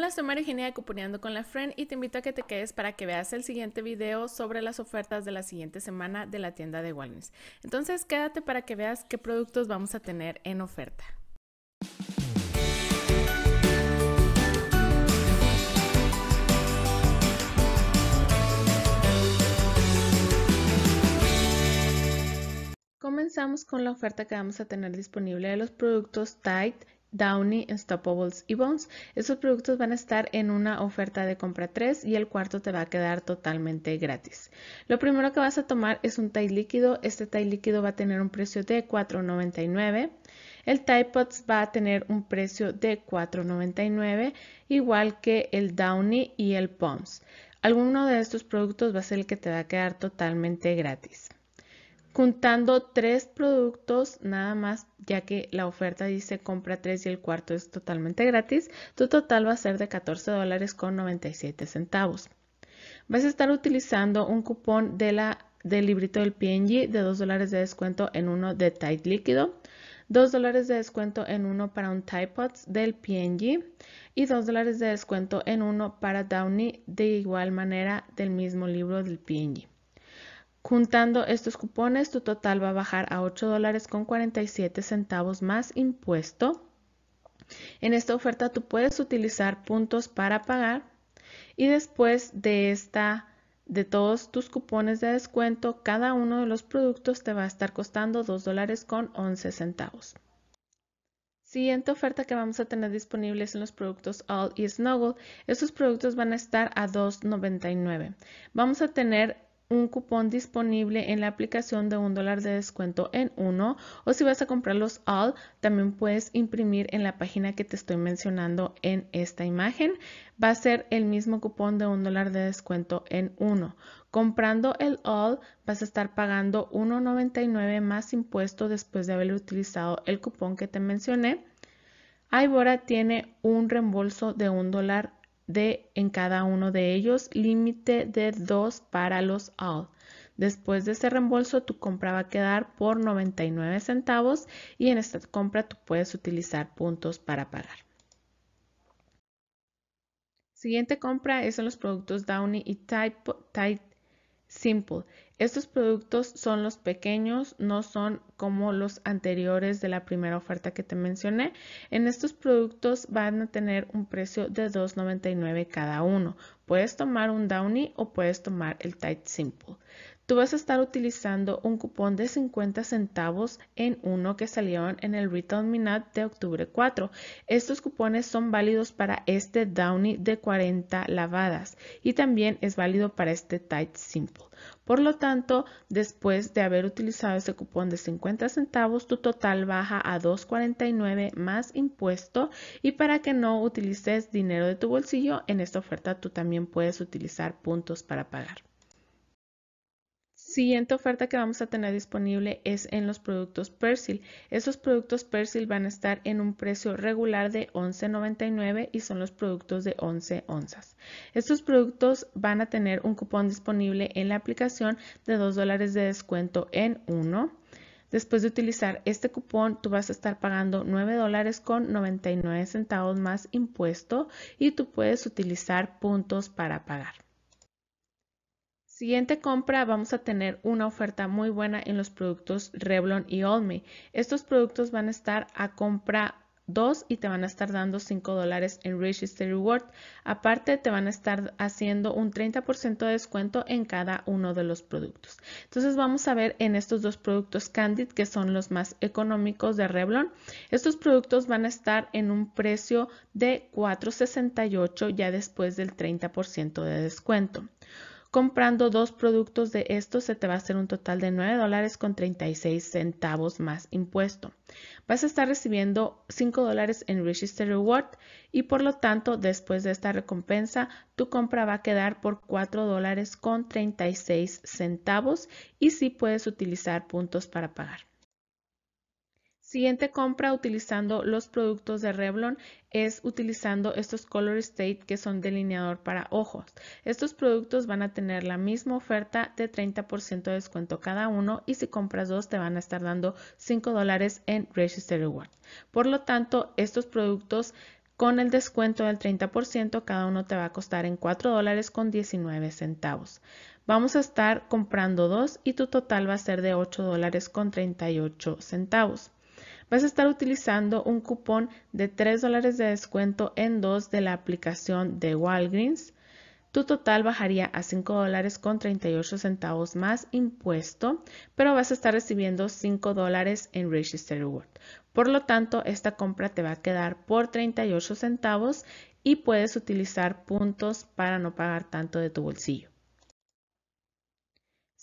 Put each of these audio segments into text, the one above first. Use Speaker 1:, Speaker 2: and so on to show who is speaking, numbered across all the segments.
Speaker 1: Hola, soy María Eugenia de Cuponeando con la Friend y te invito a que te quedes para que veas el siguiente video sobre las ofertas de la siguiente semana de la tienda de Wellness. Entonces, quédate para que veas qué productos vamos a tener en oferta. Comenzamos con la oferta que vamos a tener disponible de los productos Tide Downy, Stoppables y Bones. Estos productos van a estar en una oferta de compra 3 y el cuarto te va a quedar totalmente gratis. Lo primero que vas a tomar es un Tide líquido. Este Tide líquido va a tener un precio de $4.99. El Tide Pods va a tener un precio de $4.99, igual que el Downy y el Bones. Alguno de estos productos va a ser el que te va a quedar totalmente gratis juntando tres productos nada más, ya que la oferta dice compra tres y el cuarto es totalmente gratis, tu total va a ser de $14.97. dólares con centavos. Vas a estar utilizando un cupón del librito del PNG de 2 dólares de descuento en uno de Tide líquido, 2 dólares de descuento en uno para un Tide Pods del PNG y 2 dólares de descuento en uno para Downy de igual manera del mismo libro del PNG. Juntando estos cupones, tu total va a bajar a 8 dólares con 47 centavos más impuesto. En esta oferta tú puedes utilizar puntos para pagar y después de esta de todos tus cupones de descuento, cada uno de los productos te va a estar costando 2 dólares con 11 centavos. Siguiente oferta que vamos a tener disponibles en los productos All y Snuggle. Estos productos van a estar a $2.99. Vamos a tener un cupón disponible en la aplicación de un dólar de descuento en uno o si vas a comprar los all también puedes imprimir en la página que te estoy mencionando en esta imagen va a ser el mismo cupón de un dólar de descuento en uno comprando el all vas a estar pagando 1.99 más impuesto después de haber utilizado el cupón que te mencioné Ibora tiene un reembolso de un dólar en cada uno de ellos, límite de 2 para los all. Después de ese reembolso, tu compra va a quedar por 99 centavos y en esta compra tú puedes utilizar puntos para pagar. Siguiente compra es en los productos Downy y Tide, Simple. Estos productos son los pequeños, no son como los anteriores de la primera oferta que te mencioné. En estos productos van a tener un precio de $2.99 cada uno. Puedes tomar un Downy o puedes tomar el Tide Simple. Tú vas a estar utilizando un cupón de 50 centavos en uno que salieron en el Return Minute de octubre 4. Estos cupones son válidos para este Downy de 40 lavadas y también es válido para este Tight Simple. Por lo tanto, después de haber utilizado ese cupón de 50 centavos, tu total baja a 2.49 más impuesto y para que no utilices dinero de tu bolsillo, en esta oferta tú también puedes utilizar puntos para pagar. Siguiente oferta que vamos a tener disponible es en los productos Persil. Esos productos Persil van a estar en un precio regular de $11.99 y son los productos de 11 onzas. Estos productos van a tener un cupón disponible en la aplicación de $2 de descuento en uno. Después de utilizar este cupón, tú vas a estar pagando $9.99 con 99 centavos más impuesto y tú puedes utilizar puntos para pagar. Siguiente compra, vamos a tener una oferta muy buena en los productos Revlon y Olme. Estos productos van a estar a compra 2 y te van a estar dando 5 dólares en Register Reward. Aparte, te van a estar haciendo un 30% de descuento en cada uno de los productos. Entonces, vamos a ver en estos dos productos Candid, que son los más económicos de Revlon. Estos productos van a estar en un precio de 4.68 ya después del 30% de descuento. Comprando dos productos de estos se te va a hacer un total de 9 dólares con 36 centavos más impuesto. Vas a estar recibiendo 5 dólares en Register Reward y por lo tanto después de esta recompensa tu compra va a quedar por $4.36 dólares con 36 centavos y sí puedes utilizar puntos para pagar. Siguiente compra utilizando los productos de Revlon es utilizando estos Color State que son delineador para ojos. Estos productos van a tener la misma oferta de 30% de descuento cada uno y si compras dos te van a estar dando 5 dólares en Register Reward. Por lo tanto, estos productos con el descuento del 30%, cada uno te va a costar en $4.19. dólares con 19 centavos. Vamos a estar comprando dos y tu total va a ser de 8 dólares con 38 centavos vas a estar utilizando un cupón de 3 dólares de descuento en dos de la aplicación de Walgreens. Tu total bajaría a 5 dólares con 38 centavos más impuesto, pero vas a estar recibiendo 5 dólares en Register Reward. Por lo tanto, esta compra te va a quedar por 38 centavos y puedes utilizar puntos para no pagar tanto de tu bolsillo.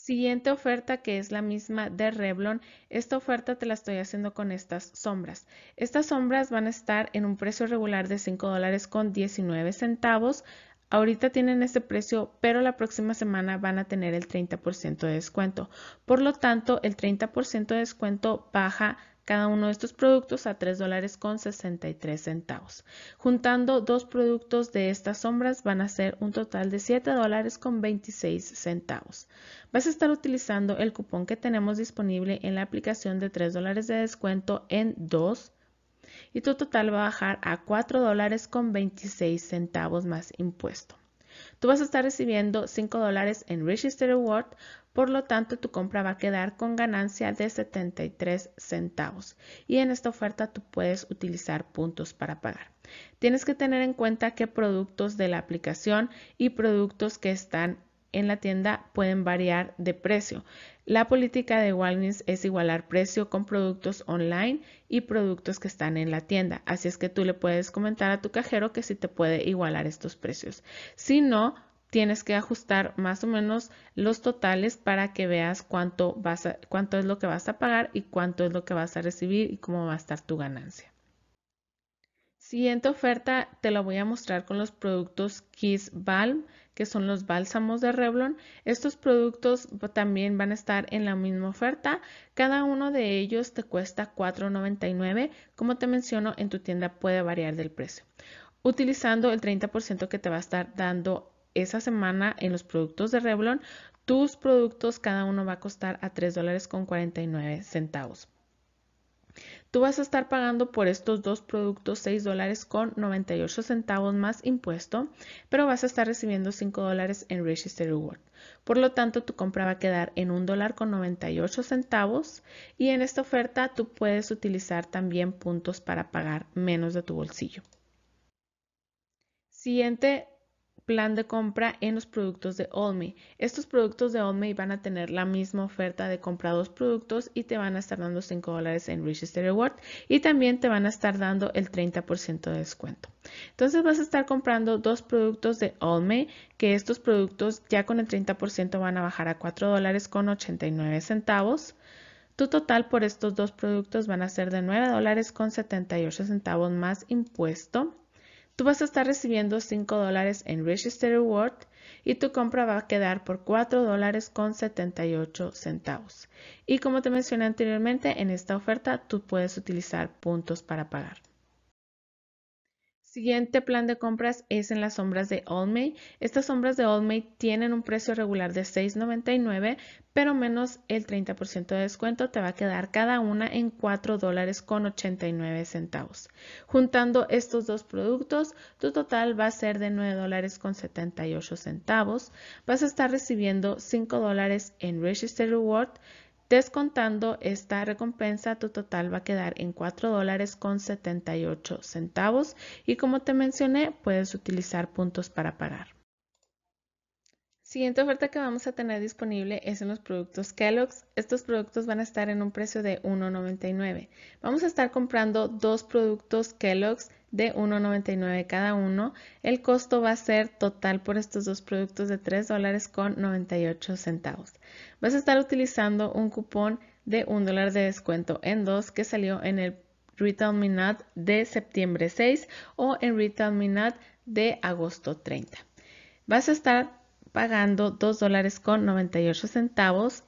Speaker 1: Siguiente oferta que es la misma de Revlon. Esta oferta te la estoy haciendo con estas sombras. Estas sombras van a estar en un precio regular de 5 dólares con 19 centavos. Ahorita tienen este precio, pero la próxima semana van a tener el 30% de descuento. Por lo tanto, el 30% de descuento baja cada uno de estos productos a $3.63. dólares con 63 centavos. Juntando dos productos de estas sombras van a ser un total de 7 dólares con 26 centavos. Vas a estar utilizando el cupón que tenemos disponible en la aplicación de 3 dólares de descuento en 2 y tu total va a bajar a 4 dólares con 26 centavos más impuesto. Tú vas a estar recibiendo 5 dólares en Register Award por lo tanto, tu compra va a quedar con ganancia de 73 centavos. Y en esta oferta tú puedes utilizar puntos para pagar. Tienes que tener en cuenta que productos de la aplicación y productos que están en la tienda pueden variar de precio. La política de Walgreens es igualar precio con productos online y productos que están en la tienda. Así es que tú le puedes comentar a tu cajero que si te puede igualar estos precios. Si no, tienes que ajustar más o menos los totales para que veas cuánto, vas cuánto es lo que vas a pagar y cuánto es lo que vas a recibir y cómo va a estar tu ganancia. Siguiente oferta te la voy a mostrar con los productos Kiss Balm, que son los bálsamos de Revlon. Estos productos también van a estar en la misma oferta. Cada uno de ellos te cuesta $4.99. Como te menciono, en tu tienda puede variar del precio. Utilizando el 30% que te va a estar dando esa semana en los productos de Revlon, tus productos cada uno va a costar a $3.49. dólares con centavos. Tú vas a estar pagando por estos dos productos $6.98 dólares con centavos más impuesto, pero vas a estar recibiendo 5 dólares en Register Reward. Por lo tanto, tu compra va a quedar en $1.98. dólar con centavos y en esta oferta tú puedes utilizar también puntos para pagar menos de tu bolsillo. Siguiente plan de compra en los productos de Olme. Estos productos de Olme van a tener la misma oferta de compra dos productos y te van a estar dando 5 dólares en Register Reward y también te van a estar dando el 30% de descuento. Entonces vas a estar comprando dos productos de Olme, que estos productos ya con el 30% van a bajar a 4 dólares con 89 centavos. Tu total por estos dos productos van a ser de 9 dólares con 78 centavos más impuesto. Tú vas a estar recibiendo 5 dólares en Register Reward y tu compra va a quedar por $4.78. dólares con centavos. Y como te mencioné anteriormente, en esta oferta tú puedes utilizar puntos para pagar. Siguiente plan de compras es en las sombras de May. Estas sombras de May tienen un precio regular de $6.99, pero menos el 30% de descuento te va a quedar cada una en $4.89. Juntando estos dos productos, tu total va a ser de $9.78. Vas a estar recibiendo $5 en Register Reward, Descontando esta recompensa, tu total va a quedar en 4 dólares con 78 centavos y como te mencioné, puedes utilizar puntos para pagar. Siguiente oferta que vamos a tener disponible es en los productos Kellogg's. Estos productos van a estar en un precio de $1.99. Vamos a estar comprando dos productos Kellogg's de 1,99 cada uno. El costo va a ser total por estos dos productos de $3.98. Vas a estar utilizando un cupón de 1 de descuento en dos que salió en el Retail Minute de septiembre 6 o en Retail Minute de agosto 30. Vas a estar pagando $2.98 dólares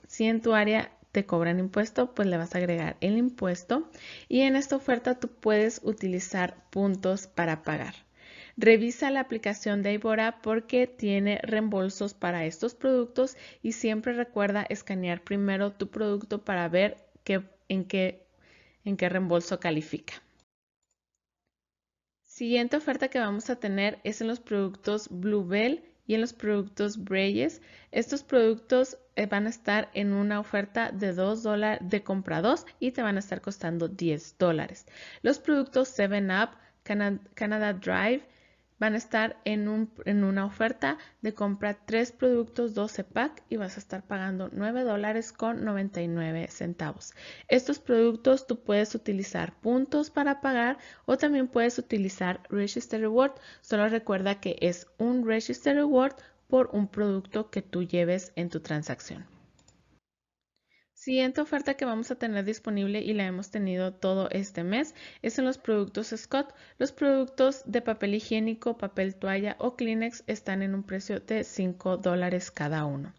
Speaker 1: si en tu área te cobran impuesto, pues le vas a agregar el impuesto y en esta oferta tú puedes utilizar puntos para pagar. Revisa la aplicación de Ibora porque tiene reembolsos para estos productos y siempre recuerda escanear primero tu producto para ver en, qué, en qué reembolso califica. Siguiente oferta que vamos a tener es en los productos Bluebell y en los productos Breyes. Estos productos eh, van a estar en una oferta de 2 dólares, de compra 2 y te van a estar costando 10 dólares. Los productos 7-Up, Canada, Drive, van a estar en, en, una oferta de compra 3 productos 12 pack y vas a estar pagando 9 dólares con 99 centavos. Estos productos tú puedes utilizar puntos para pagar o también puedes utilizar Register Reward. Solo recuerda que es un Register Reward por un producto que tú lleves en tu transacción. Siguiente oferta que vamos a tener disponible y la hemos tenido todo este mes es en los productos Scott. Los productos de papel higiénico, papel toalla o Kleenex están en un precio de 5 dólares cada uno.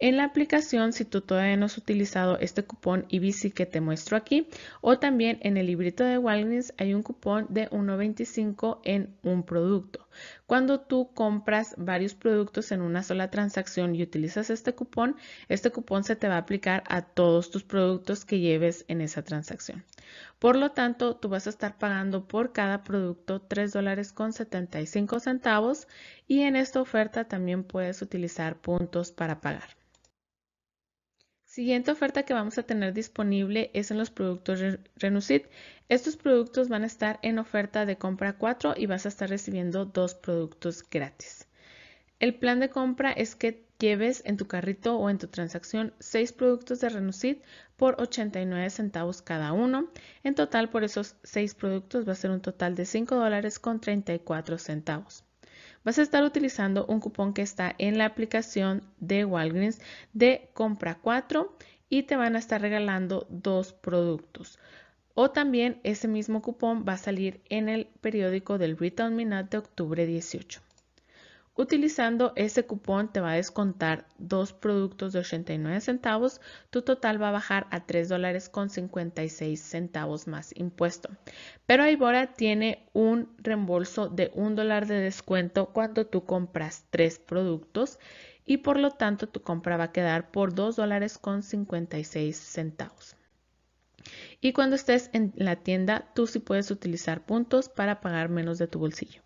Speaker 1: En la aplicación, si tú todavía no has utilizado este cupón Ibisi que te muestro aquí, o también en el librito de Walgreens hay un cupón de 1.25 en un producto. Cuando tú compras varios productos en una sola transacción y utilizas este cupón, este cupón se te va a aplicar a todos tus productos que lleves en esa transacción. Por lo tanto, tú vas a estar pagando por cada producto $3.75 dólares y en esta oferta también puedes utilizar puntos para pagar. Siguiente oferta que vamos a tener disponible es en los productos Renusit. Estos productos van a estar en oferta de compra 4 y vas a estar recibiendo dos productos gratis. El plan de compra es que lleves en tu carrito o en tu transacción 6 productos de Renusit por 89 centavos cada uno. En total por esos 6 productos va a ser un total de 5 dólares con 34 centavos vas a estar utilizando un cupón que está en la aplicación de Walgreens de compra 4 y te van a estar regalando dos productos. O también ese mismo cupón va a salir en el periódico del Return Minute de octubre 18. Utilizando ese cupón te va a descontar dos productos de 89 centavos. Tu total va a bajar a 3 dólares con 56 centavos más impuesto. Pero Aibora tiene un reembolso de un dólar de descuento cuando tú compras tres productos y por lo tanto tu compra va a quedar por 2 dólares con 56 centavos. Y cuando estés en la tienda, tú sí puedes utilizar puntos para pagar menos de tu bolsillo.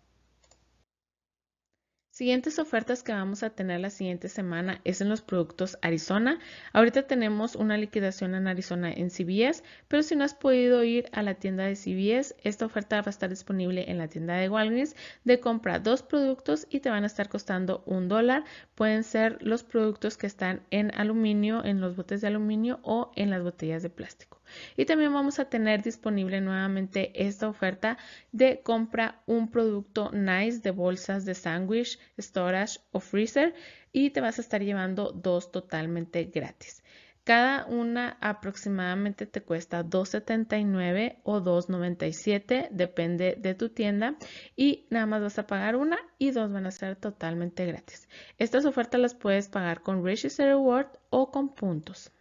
Speaker 1: Siguientes ofertas que vamos a tener la siguiente semana es en los productos Arizona. Ahorita tenemos una liquidación en Arizona en CBS, pero si no has podido ir a la tienda de CBS, esta oferta va a estar disponible en la tienda de Walgreens de compra dos productos y te van a estar costando un dólar. Pueden ser los productos que están en aluminio, en los botes de aluminio o en las botellas de plástico. Y también vamos a tener disponible nuevamente esta oferta de compra un producto nice de bolsas de sandwich, storage o freezer y te vas a estar llevando dos totalmente gratis. Cada una aproximadamente te cuesta $2.79 o $2.97, depende de tu tienda. Y nada más vas a pagar una y dos van a ser totalmente gratis. Estas ofertas las puedes pagar con Register Reward o con puntos.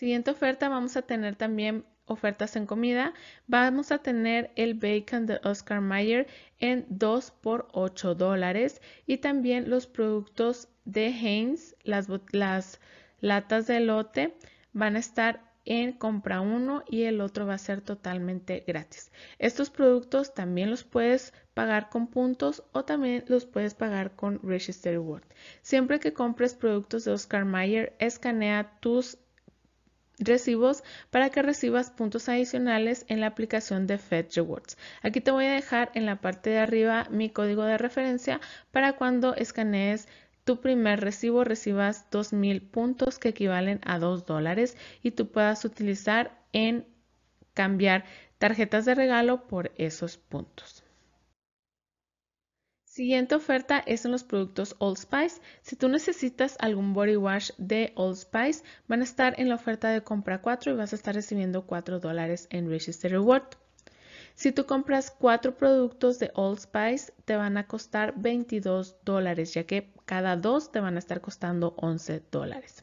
Speaker 1: Siguiente oferta vamos a tener también ofertas en comida. Vamos a tener el bacon de Oscar Mayer en 2 por 8 dólares y también los productos de Heinz, las, latas de lote van a estar en compra uno y el otro va a ser totalmente gratis. Estos productos también los puedes pagar con puntos o también los puedes pagar con Register Reward. Siempre que compres productos de Oscar Mayer, escanea tus recibos para que recibas puntos adicionales en la aplicación de Fetch Rewards. Aquí te voy a dejar en la parte de arriba mi código de referencia para cuando escanees tu primer recibo recibas 2.000 puntos que equivalen a 2 dólares y tú puedas utilizar en cambiar tarjetas de regalo por esos puntos. Siguiente oferta es en los productos Old Spice. Si tú necesitas algún body wash de Old Spice, van a estar en la oferta de compra 4 y vas a estar recibiendo 4 dólares en Register Reward. Si tú compras 4 productos de Old Spice, te van a costar 22 dólares, ya que cada 2 te van a estar costando 11 dólares.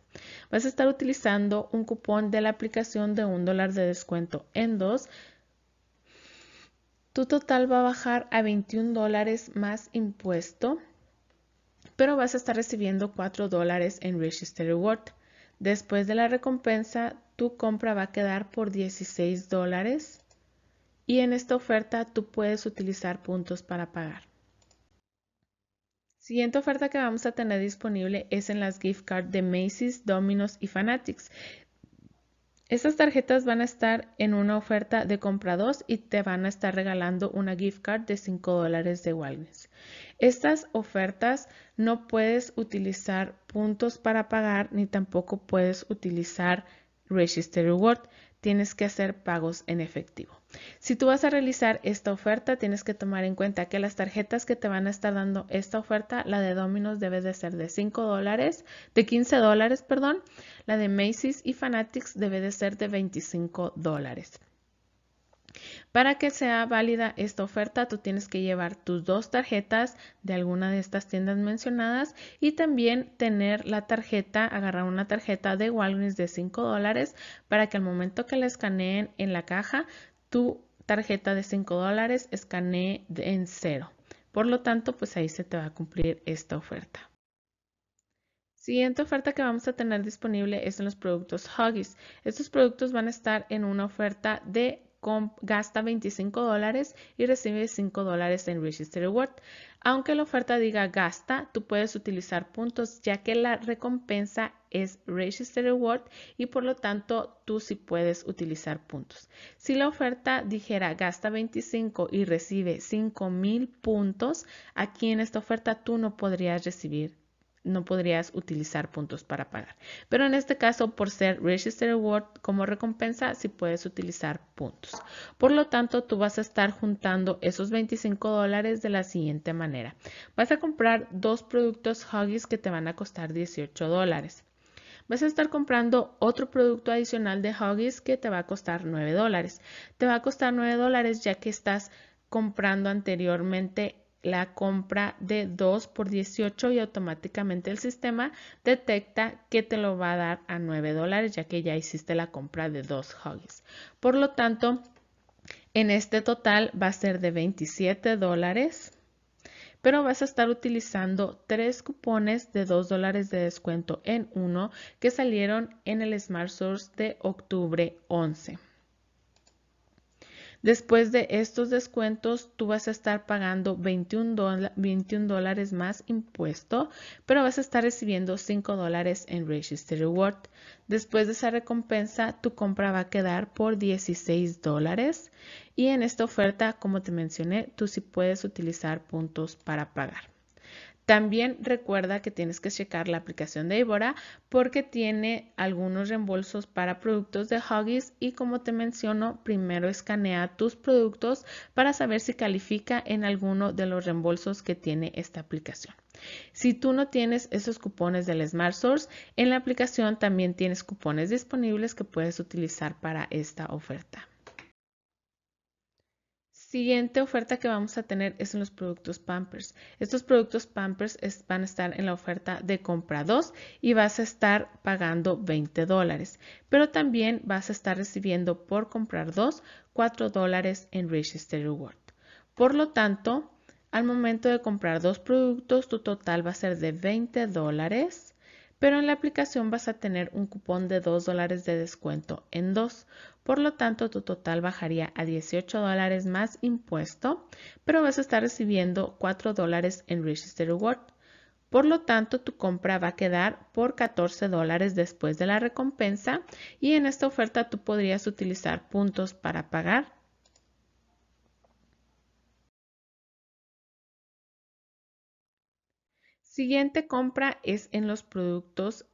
Speaker 1: Vas a estar utilizando un cupón de la aplicación de 1 dólar de descuento en 2 tu total va a bajar a 21 dólares más impuesto, pero vas a estar recibiendo 4 dólares en Register Reward. Después de la recompensa, tu compra va a quedar por 16 dólares y en esta oferta tú puedes utilizar puntos para pagar. Siguiente oferta que vamos a tener disponible es en las gift cards de Macy's, Domino's y Fanatics. Estas tarjetas van a estar en una oferta de compra 2 y te van a estar regalando una gift card de 5 dólares de Walgreens. Estas ofertas no puedes utilizar puntos para pagar ni tampoco puedes utilizar Register Reward. Tienes que hacer pagos en efectivo. Si tú vas a realizar esta oferta, tienes que tomar en cuenta que las tarjetas que te van a estar dando esta oferta, la de Domino's debe de ser de 5 dólares, de 15 dólares, perdón, la de Macy's y Fanatics debe de ser de 25 dólares. Para que sea válida esta oferta, tú tienes que llevar tus dos tarjetas de alguna de estas tiendas mencionadas y también tener la tarjeta, agarrar una tarjeta de Walgreens de 5 dólares para que al momento que la escaneen en la caja, tu tarjeta de 5 dólares escanee en cero. Por lo tanto, pues ahí se te va a cumplir esta oferta. Siguiente oferta que vamos a tener disponible es en los productos Huggies. Estos productos van a estar en una oferta de gasta 25 dólares y recibe 5 dólares en Register Reward. Aunque la oferta diga gasta, tú puedes utilizar puntos ya que la recompensa es Register Reward y por lo tanto tú sí puedes utilizar puntos. Si la oferta dijera gasta 25 y recibe 5 mil puntos, aquí en esta oferta tú no podrías recibir no podrías utilizar puntos para pagar. Pero en este caso, por ser Register Award como recompensa, sí puedes utilizar puntos. Por lo tanto, tú vas a estar juntando esos 25 dólares de la siguiente manera. Vas a comprar dos productos Huggies que te van a costar 18 dólares. Vas a estar comprando otro producto adicional de Huggies que te va a costar 9 dólares. Te va a costar 9 dólares ya que estás comprando anteriormente la compra de 2 por 18 y automáticamente el sistema detecta que te lo va a dar a 9 dólares ya que ya hiciste la compra de 2 huggies. Por lo tanto, en este total va a ser de 27 dólares, pero vas a estar utilizando 3 cupones de 2 dólares de descuento en uno que salieron en el Smart Source de octubre 11. Después de estos descuentos, tú vas a estar pagando 21, dólares más impuesto, pero vas a estar recibiendo 5 dólares en Register Reward. Después de esa recompensa, tu compra va a quedar por 16 dólares. Y en esta oferta, como te mencioné, tú sí puedes utilizar puntos para pagar. También recuerda que tienes que checar la aplicación de Ibora porque tiene algunos reembolsos para productos de Huggies y como te menciono, primero escanea tus productos para saber si califica en alguno de los reembolsos que tiene esta aplicación. Si tú no tienes esos cupones del Smart Source, en la aplicación también tienes cupones disponibles que puedes utilizar para esta oferta siguiente oferta que vamos a tener es en los productos Pampers. Estos productos Pampers van a estar en la oferta de compra 2 y vas a estar pagando 20 dólares. Pero también vas a estar recibiendo por comprar 2 4 dólares en Register Reward. Por lo tanto, al momento de comprar dos productos, tu total va a ser de 20 dólares pero en la aplicación vas a tener un cupón de 2 dólares de descuento en 2, por lo tanto, tu total bajaría a 18 dólares más impuesto, pero vas a estar recibiendo 4 dólares en Register Reward. Por lo tanto, tu compra va a quedar por 14 dólares después de la recompensa y en esta oferta tú podrías utilizar puntos para pagar Siguiente compra es en los productos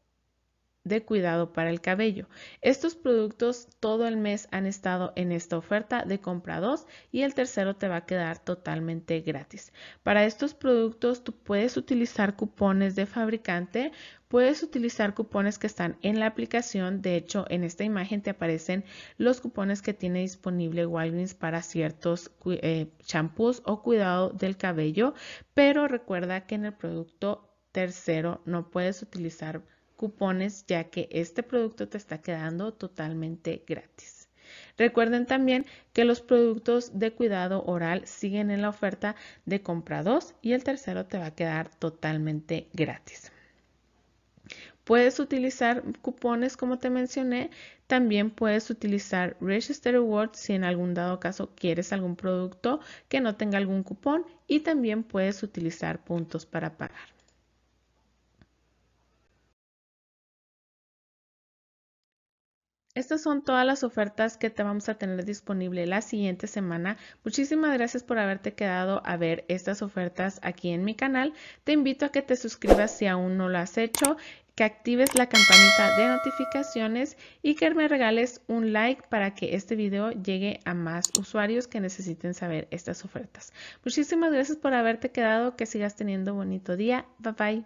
Speaker 1: de cuidado para el cabello. Estos productos todo el mes han estado en esta oferta de compra 2 y el tercero te va a quedar totalmente gratis. Para estos productos tú puedes utilizar cupones de fabricante, puedes utilizar cupones que están en la aplicación. De hecho, en esta imagen te aparecen los cupones que tiene disponible Walgreens para ciertos eh, champús o cuidado del cabello, pero recuerda que en el producto tercero no puedes utilizar cupones ya que este producto te está quedando totalmente gratis. Recuerden también que los productos de cuidado oral siguen en la oferta de compra 2 y el tercero te va a quedar totalmente gratis. Puedes utilizar cupones como te mencioné, también puedes utilizar Register Awards si en algún dado caso quieres algún producto que no tenga algún cupón y también puedes utilizar puntos para pagar. Estas son todas las ofertas que te vamos a tener disponible la siguiente semana. Muchísimas gracias por haberte quedado a ver estas ofertas aquí en mi canal. Te invito a que te suscribas si aún no lo has hecho que actives la campanita de notificaciones y que me regales un like para que este video llegue a más usuarios que necesiten saber estas ofertas. Muchísimas gracias por haberte quedado, que sigas teniendo bonito día. Bye bye.